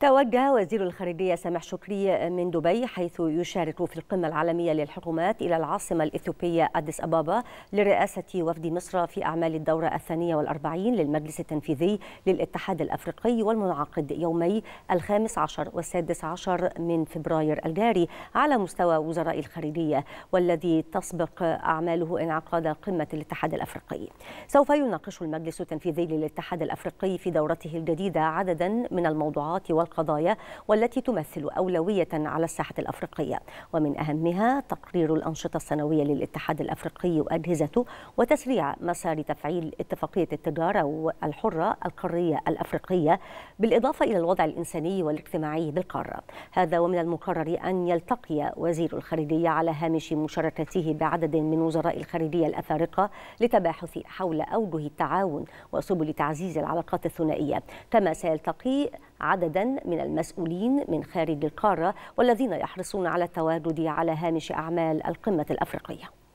توجه وزير الخارجية سامح شكري من دبي حيث يشارك في القمة العالمية للحكومات إلى العاصمة الإثيوبية أديس أبابا لرئاسة وفد مصر في أعمال الدورة الثانية والأربعين للمجلس التنفيذي للاتحاد الأفريقي والمنعقد يومي الخامس عشر والسادس عشر من فبراير الجاري على مستوى وزراء الخارجية والذي تسبق أعماله انعقاد قمة الاتحاد الأفريقي سوف يناقش المجلس التنفيذي للاتحاد الأفريقي في دورته الجديدة عددا من الموضوعات القضايا والتي تمثل أولوية على الساحة الأفريقية ومن أهمها تقرير الأنشطة السنوية للاتحاد الأفريقي وأجهزته وتسريع مسار تفعيل اتفاقية التجارة الحرة القارية الأفريقية بالإضافة إلى الوضع الإنساني والاجتماعي بالقارة هذا ومن المقرر أن يلتقي وزير الخارجية على هامش مشاركته بعدد من وزراء الخارجية الأفارقة لتباحث حول أوجه التعاون وسبل تعزيز العلاقات الثنائية كما سيلتقي عددا من المسؤولين من خارج القارة والذين يحرصون على التواجد على هامش أعمال القمة الأفريقية